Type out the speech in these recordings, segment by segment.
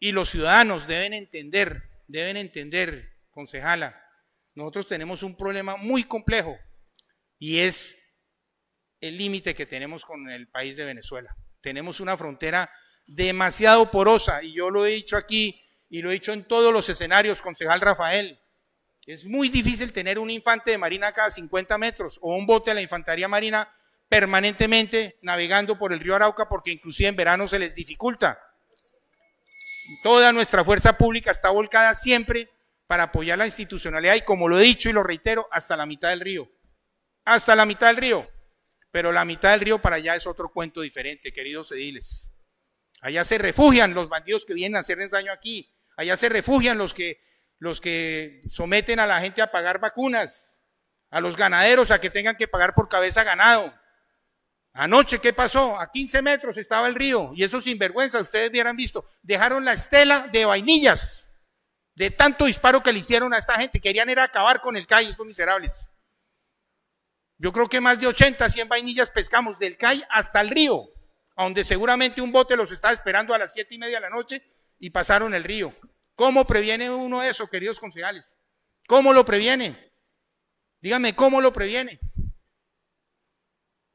Y los ciudadanos deben entender, deben entender, concejala, nosotros tenemos un problema muy complejo y es el límite que tenemos con el país de Venezuela. Tenemos una frontera demasiado porosa y yo lo he dicho aquí y lo he dicho en todos los escenarios, concejal Rafael. Es muy difícil tener un infante de marina cada 50 metros o un bote de la infantería marina permanentemente navegando por el río Arauca porque inclusive en verano se les dificulta. Toda nuestra fuerza pública está volcada siempre para apoyar la institucionalidad y como lo he dicho y lo reitero, hasta la mitad del río. Hasta la mitad del río. Pero la mitad del río para allá es otro cuento diferente, queridos ediles. Allá se refugian los bandidos que vienen a hacerles daño aquí. Allá se refugian los que, los que someten a la gente a pagar vacunas, a los ganaderos a que tengan que pagar por cabeza ganado, Anoche, ¿qué pasó? A 15 metros estaba el río y eso vergüenza. ustedes hubieran visto. Dejaron la estela de vainillas de tanto disparo que le hicieron a esta gente. Querían era acabar con el CAI, estos miserables. Yo creo que más de 80, 100 vainillas pescamos del CAI hasta el río, a donde seguramente un bote los está esperando a las 7 y media de la noche y pasaron el río. ¿Cómo previene uno eso, queridos concejales? ¿Cómo lo previene? Dígame, ¿cómo lo previene?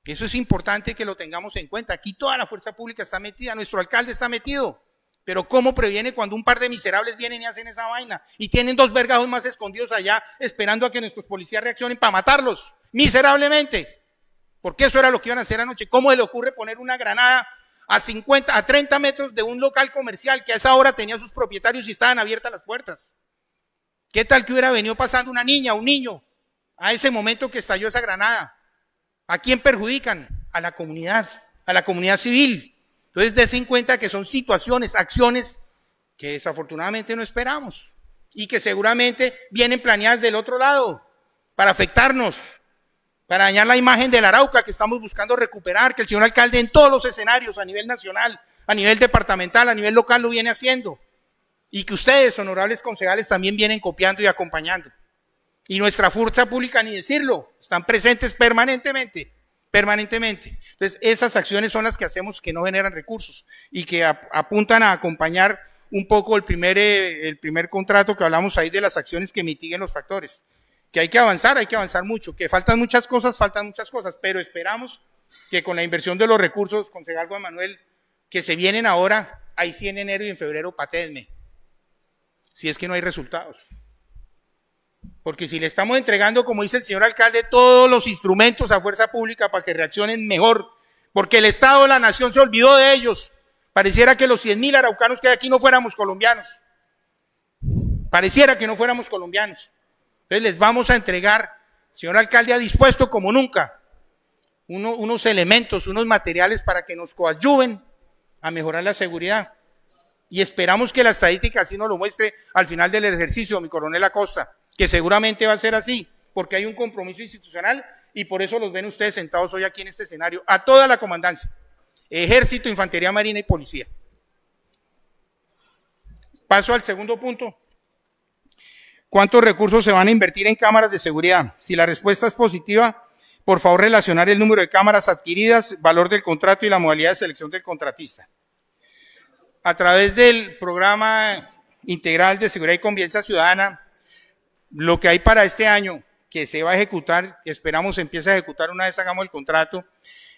Eso es importante que lo tengamos en cuenta. Aquí toda la fuerza pública está metida, nuestro alcalde está metido. Pero ¿cómo previene cuando un par de miserables vienen y hacen esa vaina? Y tienen dos vergajos más escondidos allá esperando a que nuestros policías reaccionen para matarlos, miserablemente. Porque eso era lo que iban a hacer anoche. ¿Cómo se le ocurre poner una granada a 50, a 30 metros de un local comercial que a esa hora tenía sus propietarios y estaban abiertas las puertas? ¿Qué tal que hubiera venido pasando una niña, un niño, a ese momento que estalló esa granada? ¿A quién perjudican? A la comunidad, a la comunidad civil. Entonces, des en cuenta que son situaciones, acciones que desafortunadamente no esperamos y que seguramente vienen planeadas del otro lado para afectarnos, para dañar la imagen de la Arauca que estamos buscando recuperar, que el señor alcalde en todos los escenarios, a nivel nacional, a nivel departamental, a nivel local, lo viene haciendo y que ustedes, honorables concejales, también vienen copiando y acompañando. Y nuestra fuerza pública, ni decirlo, están presentes permanentemente, permanentemente. Entonces, esas acciones son las que hacemos que no generan recursos y que apuntan a acompañar un poco el primer, eh, el primer contrato que hablamos ahí de las acciones que mitiguen los factores. Que hay que avanzar, hay que avanzar mucho, que faltan muchas cosas, faltan muchas cosas, pero esperamos que con la inversión de los recursos, concejal Juan Manuel, que se vienen ahora, ahí sí en enero y en febrero, patenme, si es que no hay resultados. Porque si le estamos entregando, como dice el señor alcalde, todos los instrumentos a fuerza pública para que reaccionen mejor, porque el Estado, de la nación se olvidó de ellos. Pareciera que los 100 mil araucanos que hay aquí no fuéramos colombianos. Pareciera que no fuéramos colombianos. Entonces les vamos a entregar, el señor alcalde ha dispuesto como nunca, unos elementos, unos materiales para que nos coadyuven a mejorar la seguridad y esperamos que la estadística así nos lo muestre al final del ejercicio, mi coronel Acosta, que seguramente va a ser así, porque hay un compromiso institucional y por eso los ven ustedes sentados hoy aquí en este escenario, a toda la comandancia, ejército, infantería marina y policía. Paso al segundo punto. ¿Cuántos recursos se van a invertir en cámaras de seguridad? Si la respuesta es positiva, por favor relacionar el número de cámaras adquiridas, valor del contrato y la modalidad de selección del contratista a través del programa integral de seguridad y convivencia ciudadana, lo que hay para este año que se va a ejecutar, esperamos empiece a ejecutar una vez hagamos el contrato,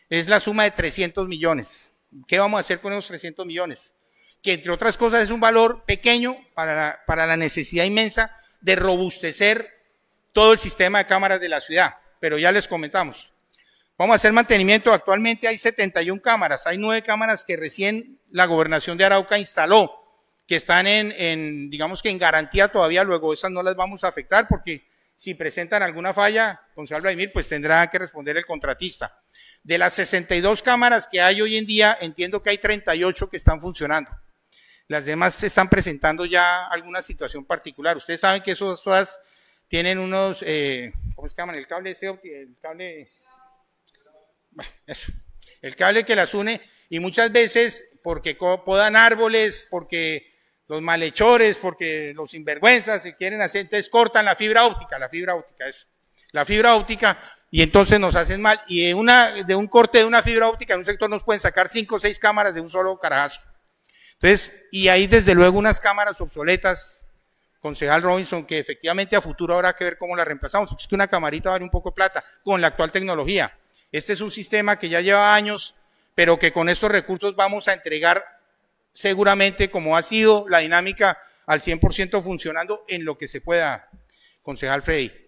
es la suma de 300 millones. ¿Qué vamos a hacer con esos 300 millones? Que entre otras cosas es un valor pequeño para la, para la necesidad inmensa de robustecer todo el sistema de cámaras de la ciudad, pero ya les comentamos. Vamos a hacer mantenimiento. Actualmente hay 71 cámaras. Hay nueve cámaras que recién la gobernación de Arauca instaló, que están en, digamos que en garantía todavía, luego esas no las vamos a afectar porque si presentan alguna falla, Gonzalo Vladimir, pues tendrá que responder el contratista. De las 62 cámaras que hay hoy en día, entiendo que hay 38 que están funcionando. Las demás están presentando ya alguna situación particular. Ustedes saben que esas todas tienen unos, eh, ¿cómo se llaman? El cable, ese, el cable, el cable que las une y muchas veces porque podan árboles, porque los malhechores, porque los sinvergüenzas se quieren hacer, entonces cortan la fibra óptica, la fibra óptica es la fibra óptica y entonces nos hacen mal. Y de, una, de un corte de una fibra óptica en un sector nos pueden sacar cinco o seis cámaras de un solo carajazo. Entonces, y ahí desde luego unas cámaras obsoletas, concejal Robinson, que efectivamente a futuro habrá que ver cómo la reemplazamos, es que una camarita vale un poco plata con la actual tecnología. Este es un sistema que ya lleva años pero que con estos recursos vamos a entregar seguramente como ha sido la dinámica al 100% funcionando en lo que se pueda, concejal Freddy.